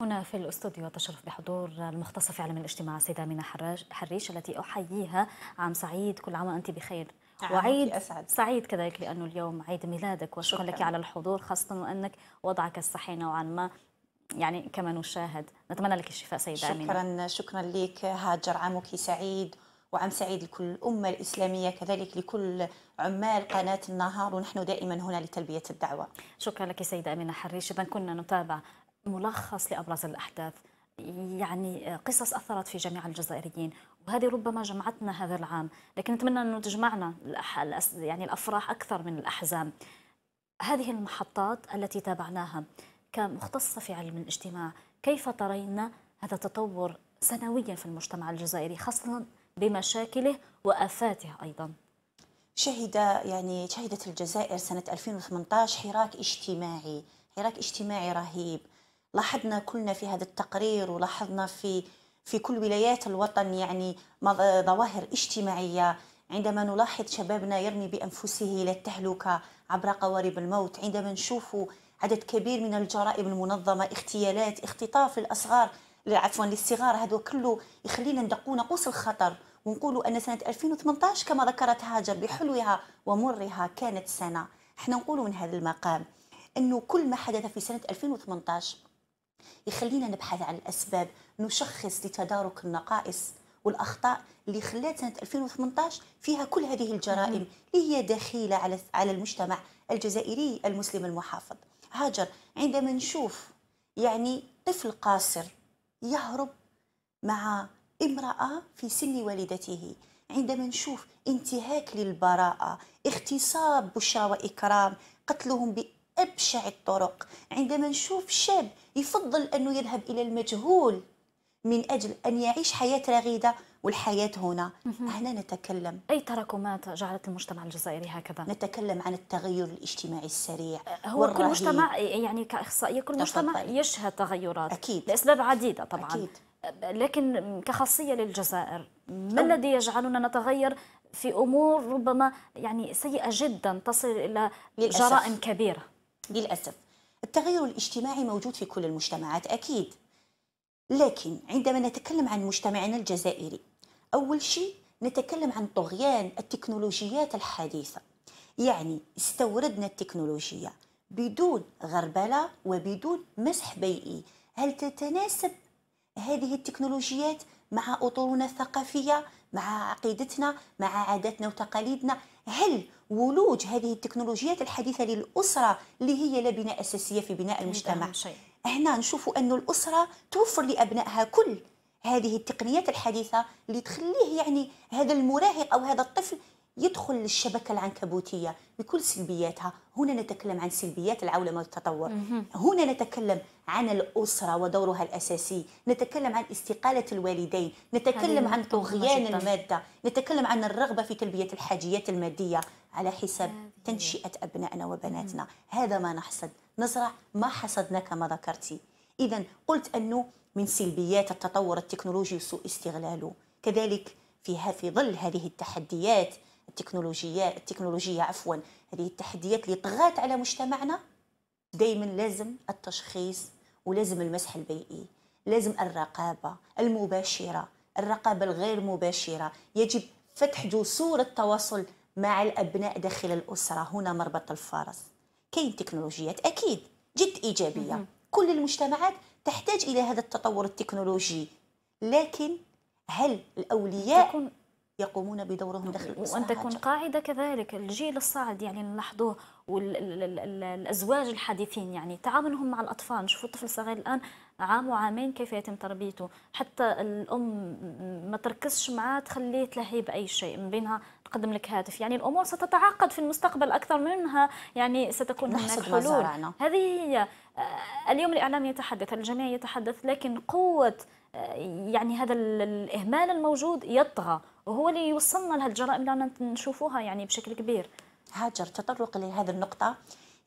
هنا في الاستوديو تشرف بحضور المختصة في علم الاجتماع سيده منى حريش التي أحييها عام سعيد كل عام وأنت بخير نعم، وعيد أسعد. سعيد كذلك لأنه اليوم عيد ميلادك وشكرا لك على الحضور خاصة وأنك وضعك الصحي نوعا ما يعني كما نشاهد نتمنى لك الشفاء سيدة شكرا أمينة. شكرا لك هاجر عامك سعيد وعام سعيد لكل الأمة الإسلامية كذلك لكل عمال قناة النهار ونحن دائما هنا لتلبية الدعوة شكرا لك سيدة أمينة حريش إذا كنا نتابع ملخص لأبرز الأحداث يعني قصص أثرت في جميع الجزائريين وهذه ربما جمعتنا هذا العام لكن نتمنى أنه تجمعنا يعني الأفراح أكثر من الأحزان هذه المحطات التي تابعناها كمختصة في علم الاجتماع كيف ترين هذا التطور سنويا في المجتمع الجزائري خاصة بمشاكله وآفاته أيضا شهد يعني شهدت الجزائر سنة 2018 حراك اجتماعي حراك اجتماعي رهيب لاحظنا كلنا في هذا التقرير ولاحظنا في في كل ولايات الوطن يعني ظواهر اجتماعيه عندما نلاحظ شبابنا يرمي بانفسه الى التهلكه عبر قوارب الموت عندما نشوف عدد كبير من الجرائم المنظمه اغتيالات اختطاف الاصغار عفوا للصغار هذا كله يخلينا ندقوا نقوس الخطر ونقولوا ان سنه 2018 كما ذكرت هاجر بحلوها ومرها كانت سنه احنا نقولوا من هذا المقام انه كل ما حدث في سنه 2018 يخلينا نبحث عن الاسباب نشخص لتدارك النقائص والاخطاء اللي خلات سنه 2018 فيها كل هذه الجرائم اللي هي دخيله على على المجتمع الجزائري المسلم المحافظ هاجر عندما نشوف يعني طفل قاصر يهرب مع امراه في سن والدته عندما نشوف انتهاك للبراءه اغتصاب بشرى واكرام قتلهم أبشع الطرق عندما نشوف شاب يفضل أنه يذهب إلى المجهول من أجل أن يعيش حياة رغيدة والحياة هنا هنا نتكلم أي تراكمات جعلت المجتمع الجزائري هكذا؟ نتكلم عن التغير الاجتماعي السريع هو والرهيب. كل مجتمع يعني كإخصائية كل تفضل. مجتمع يشهد تغيرات أكيد لأسباب عديدة طبعا أكيد. لكن كخاصية للجزائر ما أو. الذي يجعلنا نتغير في أمور ربما يعني سيئة جدا تصل إلى للأسف. جرائم كبيرة؟ للأسف التغير الاجتماعي موجود في كل المجتمعات أكيد لكن عندما نتكلم عن مجتمعنا الجزائري أول شيء نتكلم عن طغيان التكنولوجيات الحديثة يعني استوردنا التكنولوجيا بدون غربلة وبدون مسح بيئي هل تتناسب هذه التكنولوجيات مع أطورنا الثقافية مع عقيدتنا مع عاداتنا وتقاليدنا هل ولوج هذه التكنولوجيات الحديثه للاسره اللي هي لا اساسيه في بناء نعم، المجتمع هنا نشوف أن الاسره توفر لابنائها كل هذه التقنيات الحديثه اللي تخليه يعني هذا المراهق او هذا الطفل يدخل للشبكة العنكبوتية بكل سلبياتها هنا نتكلم عن سلبيات العولمة والتطور هنا نتكلم عن الأسرة ودورها الأساسي نتكلم عن استقالة الوالدين نتكلم عن طغيان المادة نتكلم عن الرغبة في تلبية الحاجيات المادية على حساب تنشئة أبنائنا وبناتنا هذا ما نحصد نزرع ما حصدنا كما ذكرتي إذا قلت أنه من سلبيات التطور التكنولوجي سوء استغلاله كذلك في ظل هذه التحديات التكنولوجيا التكنولوجيا عفوا هذه التحديات اللي طغات على مجتمعنا دائما لازم التشخيص ولازم المسح البيئي لازم الرقابه المباشره الرقابه الغير مباشره يجب فتح جسور التواصل مع الابناء داخل الاسره هنا مربط الفرس كاين تكنولوجيات اكيد جد ايجابيه كل المجتمعات تحتاج الى هذا التطور التكنولوجي لكن هل الاولياء يقومون بدورهم داخل الاسره وأن تكون قاعدة كذلك الجيل الصاعد يعني نلاحظوه والأزواج الحديثين يعني تعاملهم مع الأطفال نشوفوا الطفل الصغير الآن عام وعامين كيف يتم تربيته حتى الأم ما تركزش معاه تخليه تلهي بأي شيء من بينها تقدم لك هاتف يعني الأمور ستتعقد في المستقبل أكثر منها يعني ستكون هناك حلول هذه هي آه، اليوم الإعلام يتحدث الجميع يتحدث لكن قوة آه، يعني هذا الإهمال الموجود يطغى وهو اللي يوصلنا لهالجرائم اللي رانا نشوفوها يعني بشكل كبير هاجر تطرق لهذه النقطة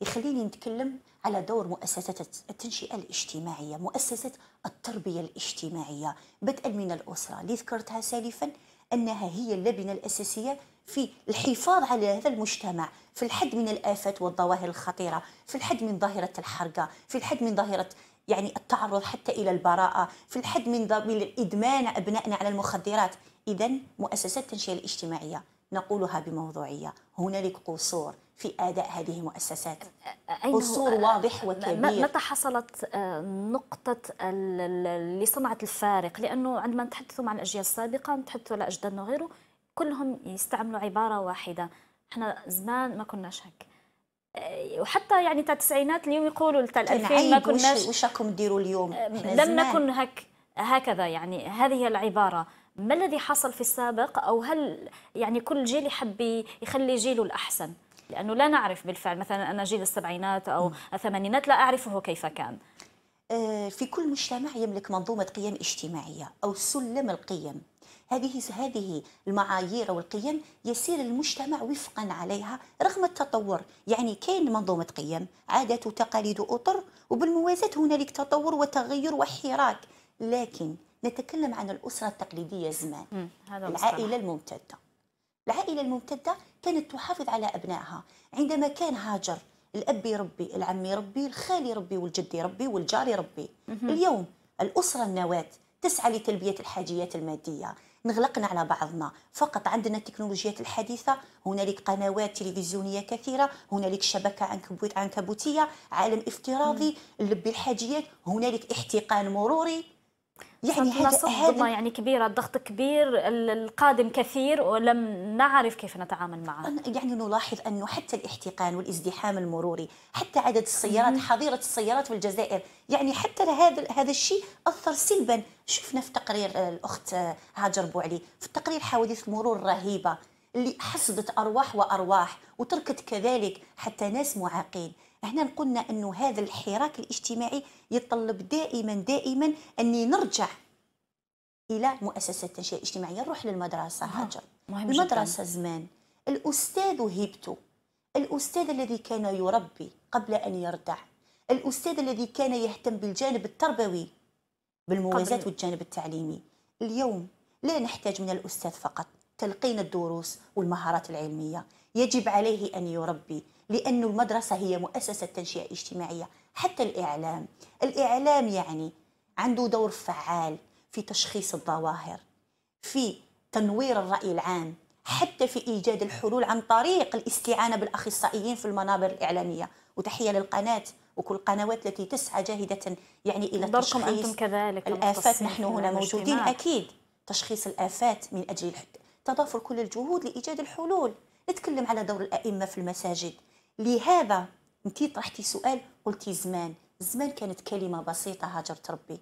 يخليني نتكلم على دور مؤسسات التنشئة الاجتماعية مؤسسة التربية الاجتماعية بدءا من الأسرة اللي ذكرتها سالفا أنها هي اللبنة الأساسية في الحفاظ على هذا المجتمع في الحد من الآفات والظواهر الخطيرة في الحد من ظاهرة الحرقة في الحد من ظاهرة يعني التعرض حتى إلى البراءة في الحد من من الإدمان أبنائنا على المخدرات إذا مؤسسات التنشئة الاجتماعية نقولها بموضوعية هنالك قصور في أداء هذه المؤسسات قصور واضح وكبير متى حصلت آه، نقطة لصنعة الفارق لأنه عندما نتحدث مع الأجيال السابقة نتحدثوا على أجدادنا وغيره كلهم يستعملوا عبارة واحدة احنا زمان ما كناش هك آه، وحتى يعني تاع التسعينات اليوم يقولوا تاع 2000 ما كناش وش راكم ديروا اليوم آه، لم نكن هك هكذا يعني هذه العبارة ما الذي حصل في السابق او هل يعني كل جيل يحب يخلي جيله الاحسن لانه لا نعرف بالفعل مثلا انا جيل السبعينات او الثمانينات لا اعرفه كيف كان آه، في كل مجتمع يملك منظومه قيم اجتماعيه او سلم القيم هذه هذه المعايير والقيم يسير المجتمع وفقا عليها رغم التطور يعني كاين منظومه قيم عادات وتقاليد واطر وبالموازاه هنالك تطور وتغير وحراك لكن نتكلم عن الأسرة التقليدية زمان العائلة الممتدة العائلة الممتدة كانت تحافظ على أبنائها عندما كان هاجر الأب يربي العم يربي الخال يربي والجد يربي والجار يربي اليوم الأسرة النواة تسعى لتلبية الحاجيات المادية انغلقنا على بعضنا فقط عندنا التكنولوجيات الحديثة هنالك قنوات تلفزيونية كثيرة هنالك شبكة عنكبوت عنكبوتية عالم افتراضي نلبي الحاجيات هنالك احتقان مروري يعني هذا صدمة يعني كبيرة الضغط كبير القادم كثير ولم نعرف كيف نتعامل معه يعني نلاحظ أنه حتى الاحتقان والازدحام المروري حتى عدد السيارات حظيرة السيارات في الجزائر يعني حتى هذا هذا الشيء أثر سلبا شفنا في تقرير آه، الأخت آه، هاجر بوعلي في التقرير حوادث مرور رهيبة اللي حصدت أرواح وأرواح وتركت كذلك حتى ناس معاقين احنا قلنا انه هذا الحراك الاجتماعي يتطلب دائما دائما اني نرجع الى مؤسسه التنشئه الاجتماعيه نروح للمدرسه هاجر المدرسه جداً. زمان الاستاذ هبته الاستاذ الذي كان يربي قبل ان يردع الاستاذ الذي كان يهتم بالجانب التربوي بالموازات والجانب التعليمي اليوم لا نحتاج من الاستاذ فقط تلقين الدروس والمهارات العلميه يجب عليه ان يربي لأن المدرسة هي مؤسسة تنشئة اجتماعية حتى الإعلام الإعلام يعني عنده دور فعال في تشخيص الظواهر في تنوير الرأي العام حتى في إيجاد الحلول عن طريق الاستعانة بالأخصائيين في المنابر الإعلامية وتحية للقناة وكل القنوات التي تسعى جاهدة يعني إلى تشخيص أنتم كذلك الآفات نحن هنا موجودين أكيد تشخيص الآفات من أجل تضافر كل الجهود لإيجاد الحلول نتكلم على دور الأئمة في المساجد لهذا انت طرحتي سؤال قلتي زمان زمان كانت كلمه بسيطه هاجرت ربي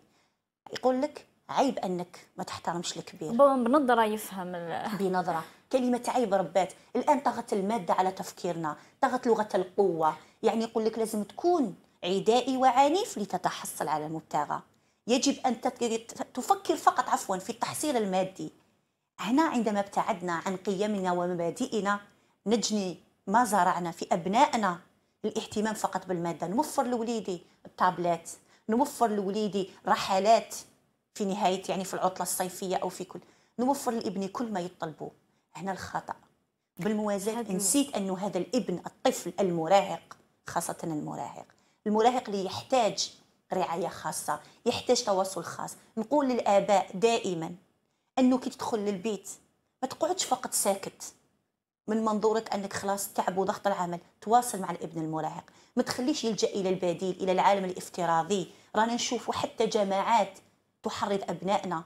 يقول لك عيب انك ما تحترمش الكبير بنظره يفهم ال... بنظره كلمه عيب ربات الان طغت الماده على تفكيرنا طغت لغه القوه يعني يقول لك لازم تكون عدائي وعنيف لتتحصل على المبتغى يجب ان تفكر فقط عفوا في التحصيل المادي هنا عندما ابتعدنا عن قيمنا ومبادئنا نجني ما زرعنا في أبنائنا الاهتمام فقط بالمادة نوفر لوليدي التابلات نوفر لوليدي رحلات في نهاية يعني في العطلة الصيفية أو في كل نوفر لابني كل ما يطلبه هنا الخطأ بالموازاة نسيت أنه هذا الابن الطفل المراهق خاصة المراهق المراهق اللي يحتاج رعاية خاصة يحتاج تواصل خاص نقول للآباء دائما أنه كي تدخل للبيت ما تقعدش فقط ساكت من منظورك انك خلاص تعب وضغط العمل تواصل مع الابن المراهق ما تخليش يلجا الى البديل الى العالم الافتراضي رانا نشوفوا حتى جماعات تحرض ابنائنا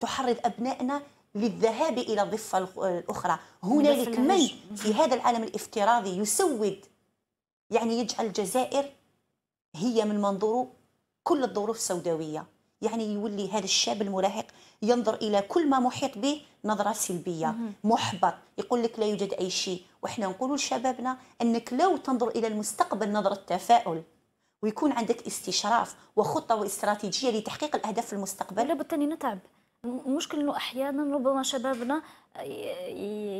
تحرض ابنائنا للذهاب الى الضفه الاخرى هنالك من في هذا العالم الافتراضي يسود يعني يجعل الجزائر هي من منظوره كل الظروف سوداويه يعني يولي هذا الشاب المراهق ينظر الى كل ما محيط به نظره سلبيه محبط يقول لك لا يوجد اي شيء وحنا نقول لشبابنا انك لو تنظر الى المستقبل نظره تفاؤل ويكون عندك استشراف وخطه واستراتيجيه لتحقيق الاهداف في المستقبل لا نتعب المشكل انه احيانا ربما شبابنا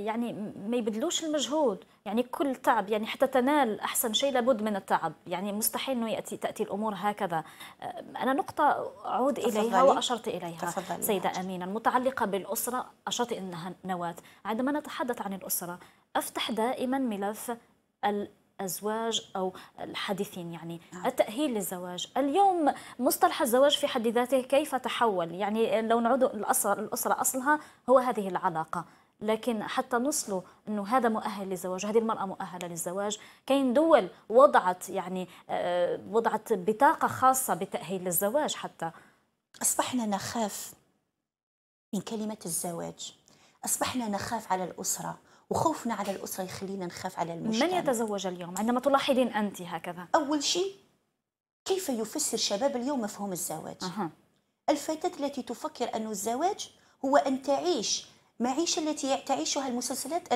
يعني ما يبذلوش المجهود يعني كل تعب يعني حتى تنال احسن شيء لابد من التعب يعني مستحيل انه ياتي تاتي الامور هكذا انا نقطه اعود اليها واشرت اليها تفضلي سيده امينه المتعلقه بالاسره اشرت انها نواه عندما نتحدث عن الاسره افتح دائما ملف الزواج أو الحديثين يعني نعم. التأهيل للزواج اليوم مصطلح الزواج في حد ذاته كيف تحول يعني لو نعود الأسرة أصلها هو هذه العلاقة لكن حتى نصلوا انه هذا مؤهل للزواج هذه المراه مؤهله للزواج كاين دول وضعت يعني آه، وضعت بطاقه خاصه بالتاهيل للزواج حتى اصبحنا نخاف من كلمه الزواج اصبحنا نخاف على الاسره وخوفنا على الأسرة يخلينا نخاف على المجتمع من يتزوج اليوم عندما تلاحظين أنت هكذا؟ أول شيء كيف يفسر شباب اليوم مفهوم الزواج؟ أه. الفتاة التي تفكر أن الزواج هو أن تعيش معيشة التي تعيشها المسلسلات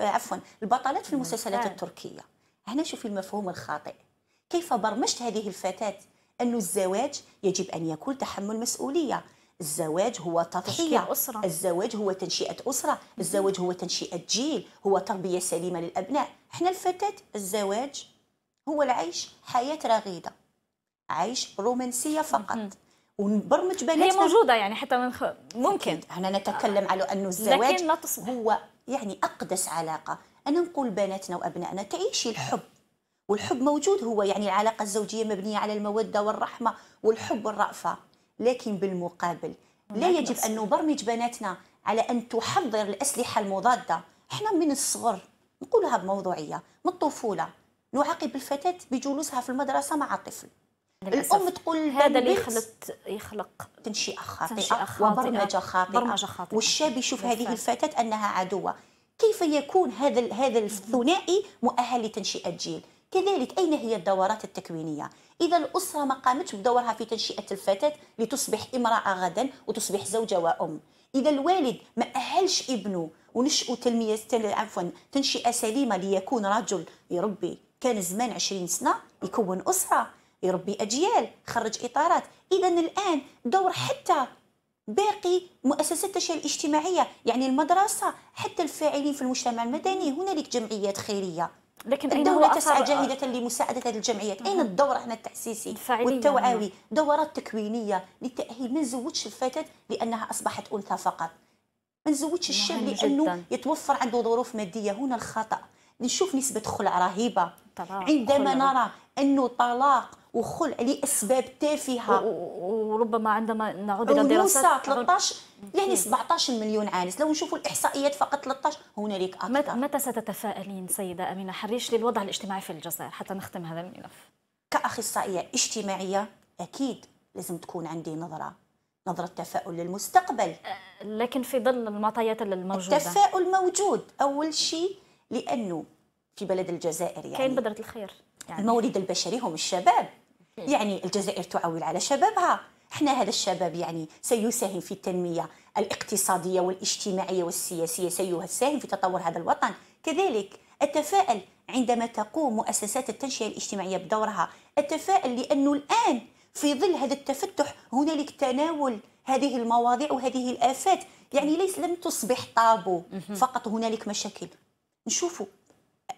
عفوا البطلات في المسلسلات التركية هنا شوفي المفهوم الخاطئ كيف برمجت هذه الفتاة أن الزواج يجب أن يكون تحمل مسؤولية الزواج هو تضحيه أسرة. الزواج هو تنشئه اسره الزواج هو تنشئه جيل هو تربيه سليمه للابناء احنا الفتاه الزواج هو العيش حياه رغيده عيش رومانسيه فقط مم. ونبرمج بناتنا هي موجوده يعني حتى من خ... ممكن احنا نتكلم على انه الزواج لكن لا تصبح. هو يعني اقدس علاقه انا نقول بناتنا وابنائنا تعيشي الحب والحب موجود هو يعني العلاقه الزوجيه مبنيه على الموده والرحمه والحب والرأفه لكن بالمقابل لا نعم، يجب أن نبرمج بناتنا على أن تحضر الأسلحة المضادة احنا من الصغر نقولها بموضوعية من الطفولة نعاقب الفتاة بجلوسها في المدرسة مع طفل الام تقول هذا اللي يخلق يخلق تنشئه خاطئه وبرمجه خاطئه برمجه خاطئه والشاب يشوف هذه الفتاه انها عدوه كيف يكون هذا هذا الثنائي مؤهل لتنشئه جيل كذلك أين هي الدورات التكوينية إذا الأسرة ما قامتش بدورها في تنشئة الفتاة لتصبح امرأة غدا وتصبح زوجة وأم إذا الوالد ما أهلش ابنه ونشأوا تلمية عفوا تنشئة سليمة ليكون رجل يربي كان زمان 20 سنة يكون أسرة يربي أجيال خرج إطارات إذا الآن دور حتى باقي مؤسسات التشريع الاجتماعيه يعني المدرسه حتى الفاعلين في المجتمع المدني هنالك جمعيات خيريه لكن أين الدولة تسعى جاهدة لمساعدة هذه الجمعيات أين الدور احنا التأسيسي والتوعوي يعني. دورات تكوينية للتأهيل ما نزودش الفتاة لأنها أصبحت أنثى فقط ما نزودش الشاب لأنه جداً. يتوفر عنده ظروف مادية هنا الخطأ نشوف نسبة خلع رهيبة طبعا. عندما خلع. نرى أنه طلاق وخلع لأسباب تافهة و... و... وربما عندما نعود الى الدراسات 13 يعني 17 مليون عانس لو نشوفوا الاحصائيات فقط 13 هنالك اكثر متى ستتفائلين سيده امينه حريش للوضع الاجتماعي في الجزائر حتى نختم هذا الملف كاخصائيه اجتماعيه اكيد لازم تكون عندي نظره نظرة تفاؤل للمستقبل لكن في ظل المعطيات الموجودة التفاؤل موجود أول شيء لأنه في بلد الجزائر يعني كاين بذرة الخير يعني المورد البشري هم الشباب يعني الجزائر تعول على شبابها احنا هذا الشباب يعني سيساهم في التنميه الاقتصاديه والاجتماعيه والسياسيه سيساهم في تطور هذا الوطن كذلك اتفائل عندما تقوم مؤسسات التنشئه الاجتماعيه بدورها اتفائل لانه الان في ظل هذا التفتح هنالك تناول هذه المواضيع وهذه الافات يعني ليس لم تصبح طابو فقط هنالك مشاكل نشوفوا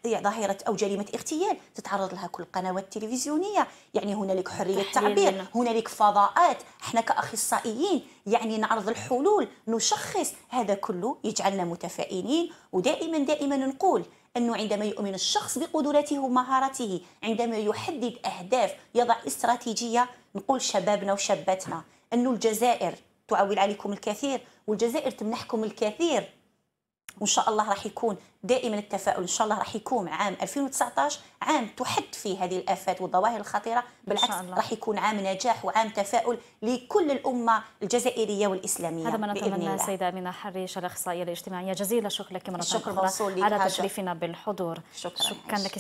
ظاهرة أو جريمة اغتيال تتعرض لها كل القنوات التلفزيونية يعني هنالك حرية تعبير هنالك فضاءات احنا كأخصائيين يعني نعرض الحلول نشخص هذا كله يجعلنا متفائلين ودائما دائما نقول أنه عندما يؤمن الشخص بقدراته ومهاراته عندما يحدد أهداف يضع استراتيجية نقول شبابنا وشاباتنا أنه الجزائر تعول عليكم الكثير والجزائر تمنحكم الكثير وان شاء الله راح يكون دائما التفاؤل ان شاء الله راح يكون عام 2019 عام تحد فيه هذه الافات والظواهر الخطيره بالعكس راح يكون عام نجاح وعام تفاؤل لكل الامه الجزائريه والاسلاميه هذا ما نتمنى السيده امينه حريش الاخصائيه الاجتماعيه جزيل الشكر لك مره اخرى على تشريفنا بالحضور شكرا, شكرا لك